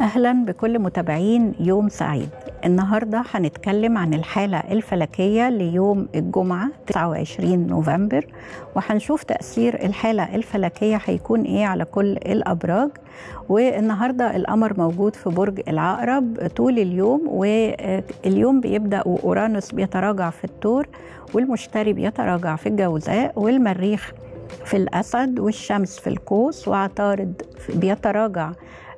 أهلا بكل متابعين يوم سعيد النهاردة هنتكلم عن الحالة الفلكية ليوم الجمعة 29 نوفمبر وهنشوف تأثير الحالة الفلكية هيكون إيه على كل الأبراج والنهاردة القمر موجود في برج العقرب طول اليوم واليوم بيبدأ وأورانوس بيتراجع في الثور والمشتري بيتراجع في الجوزاء والمريخ في الأسد والشمس في القوس وعطارد بيتراجع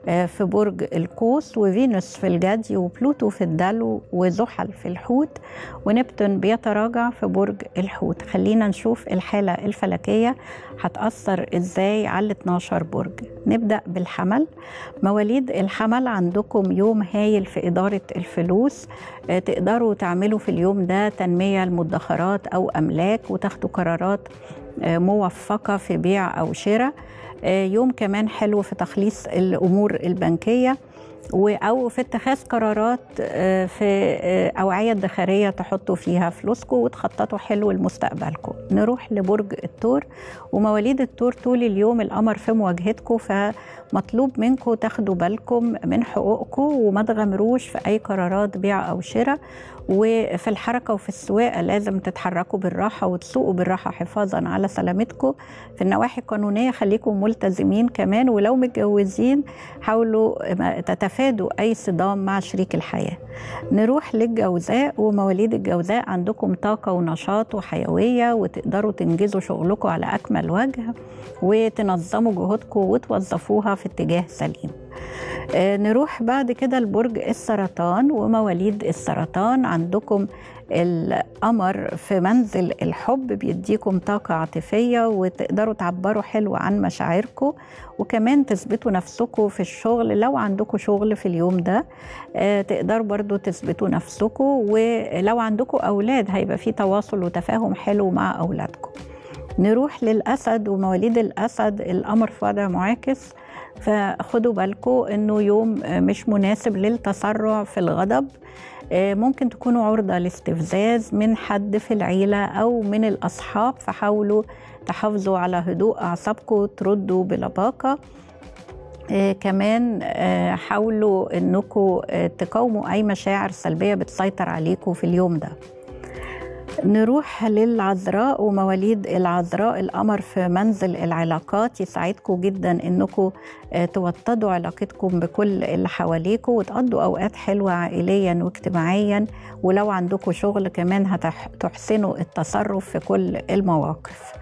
آه، في برج القوس وفينوس في الجدي وبلوتو في الدلو وزحل في الحوت ونبتون بيتراجع في برج الحوت خلينا نشوف الحالة الفلكية هتأثر ازاي على 12 برج نبدأ بالحمل مواليد الحمل عندكم يوم هايل في إدارة الفلوس آه، تقدروا تعملوا في اليوم ده تنمية لمدخرات أو أملاك وتاخدوا قرارات آه، موفقة في بيع أو شراء آه، يوم كمان حلو في تخليص الأمور البنكية او في اتخاذ قرارات آه، في آه، اوعيه ادخاريه تحطوا فيها فلوسكم وتخططوا حلو لمستقبلكم نروح لبرج الثور ومواليد الثور طول اليوم القمر في مواجهتكم فمطلوب منكم تاخدوا بالكم من حقوقكم وما تغامروش في اي قرارات بيع او شراء وفي الحركة وفي السواقة لازم تتحركوا بالراحة وتسوقوا بالراحة حفاظا على سلامتكم في النواحي القانونية خليكم ملتزمين كمان ولو متجوزين حاولوا تتفاعلوا تفادوا أي صدام مع شريك الحياة نروح للجوزاء ومواليد الجوزاء عندكم طاقة ونشاط وحيوية وتقدروا تنجزوا شغلكم على أكمل وجه وتنظموا جهودكم وتوظفوها في اتجاه سليم آه، نروح بعد كده لبرج السرطان ومواليد السرطان عندكم القمر في منزل الحب بيديكم طاقة عاطفية وتقدروا تعبروا حلو عن مشاعركم وكمان تثبتوا نفسكم في الشغل لو عندكم شغل في اليوم ده آه، تقدروا برضو تثبتوا نفسكم ولو عندكم أولاد هيبقى في تواصل وتفاهم حلو مع أولادكم نروح للأسد ومواليد الأسد القمر في وضع معاكس فخدوا بالكم انه يوم مش مناسب للتسرع في الغضب آه، ممكن تكونوا عرضة لاستفزاز من حد في العيلة أو من الأصحاب فحاولوا تحافظوا على هدوء أعصابكم تردوا بلباقة آه كمان آه حاولوا انكم آه تقاوموا اي مشاعر سلبيه بتسيطر عليكم في اليوم ده نروح للعذراء ومواليد العذراء القمر في منزل العلاقات يساعدكم جدا انكم آه، توطدوا علاقتكم بكل اللي حواليكم وتقضوا اوقات حلوه عائليا واجتماعيا ولو عندكم شغل كمان هتحسنوا التصرف في كل المواقف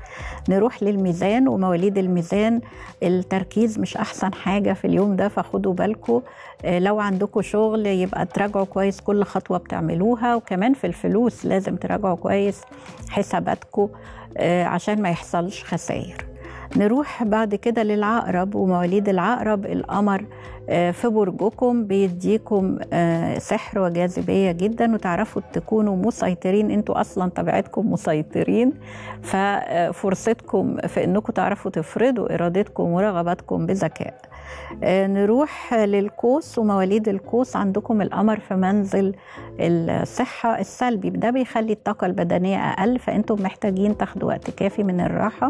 نروح للميزان ومواليد الميزان التركيز مش احسن حاجه في اليوم ده فخدوا بالكم آه، لو عندكم شغل يبقى تراجعوا كويس كل خطوه بتعملوها وكمان في الفلوس لازم تراجعوا كويس حساباتكم آه، عشان ما يحصلش خسائر نروح بعد كده للعقرب ومواليد العقرب القمر آه، في برجكم بيديكم آه، سحر وجاذبية جدا وتعرفوا تكونوا مسيطرين انتوا أصلا طبيعتكم مسيطرين ففرصتكم في أنكم تعرفوا تفرضوا إرادتكم ورغباتكم بذكاء آه، نروح للقوس ومواليد القوس عندكم القمر في منزل الصحة السلبي ده بيخلي الطاقة البدنية أقل فأنتم محتاجين تاخدوا وقت كافي من الراحة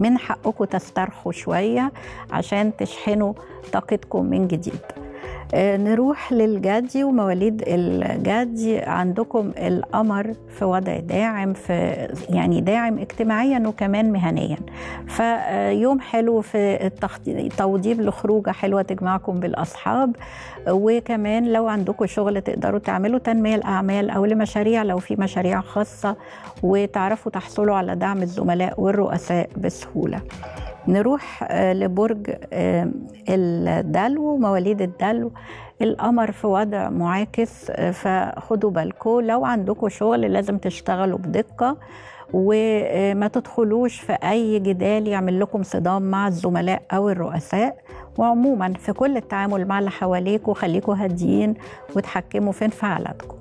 من حقكم تسترخوا شويه عشان تشحنوا طاقتكم من جديد آه، نروح للجدي ومواليد الجدي عندكم القمر في وضع داعم في يعني داعم اجتماعيا وكمان مهنيا فيوم حلو في توضيب لخروجه حلوه تجمعكم بالاصحاب وكمان لو عندكم شغل تقدروا تعملوا تنميه الاعمال او لمشاريع لو في مشاريع خاصه وتعرفوا تحصلوا على دعم الزملاء والرؤساء بسهوله نروح آه، لبرج آه، الدلو مواليد الدلو القمر في وضع معاكس آه، فخدوا بالكم لو عندكم شغل لازم تشتغلوا بدقة وما تدخلوش في أي جدال يعمل لكم صدام مع الزملاء أو الرؤساء وعموما في كل التعامل مع اللي حواليكوا خليكوا هاديين وتحكموا في انفعالاتكم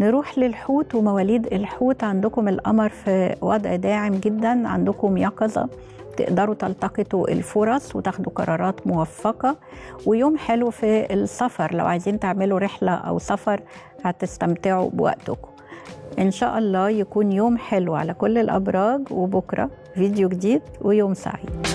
نروح للحوت ومواليد الحوت عندكم القمر في وضع داعم جدا عندكم يقظة تقدروا تلتقطوا الفرص وتاخدوا قرارات موفقة ويوم حلو في السفر لو عايزين تعملوا رحلة أو سفر هتستمتعوا بوقتكم إن شاء الله يكون يوم حلو على كل الأبراج وبكرة فيديو جديد ويوم سعيد